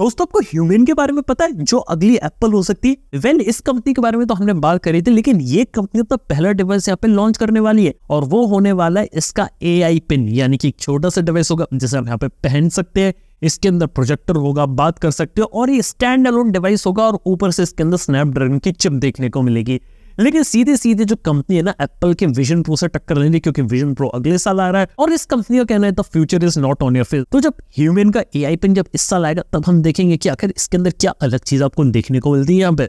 दोस्तों आपको ह्यूमेन के बारे में पता है जो अगली एप्पल हो सकती है वेल इस कंपनी के बारे में तो हमने बात करी थी लेकिन ये कंपनी तो पहला डिवाइस यहाँ पे लॉन्च करने वाली है और वो होने वाला है इसका ए पिन यानी कि छोटा सा डिवाइस होगा जिसे हम यहाँ पे पहन सकते हैं इसके अंदर प्रोजेक्टर होगा बात कर सकते हो और ये स्टैंड अलोन डिवाइस होगा और ऊपर से इसके अंदर स्नैपड्रैगन की चिप देखने को मिलेगी लेकिन सीधे सीधे जो कंपनी है ना एप्पल के विजन प्रो से टक्कर लेंगे क्योंकि विजन प्रो अगले साल आ रहा है और इस कंपनी का कहना है the future is not on your face तो जब ह्यूमन का ए पिन जब इस साल आएगा तब हम देखेंगे कि आखिर इसके अंदर क्या अलग चीज आपको देखने को मिलती है यहाँ पे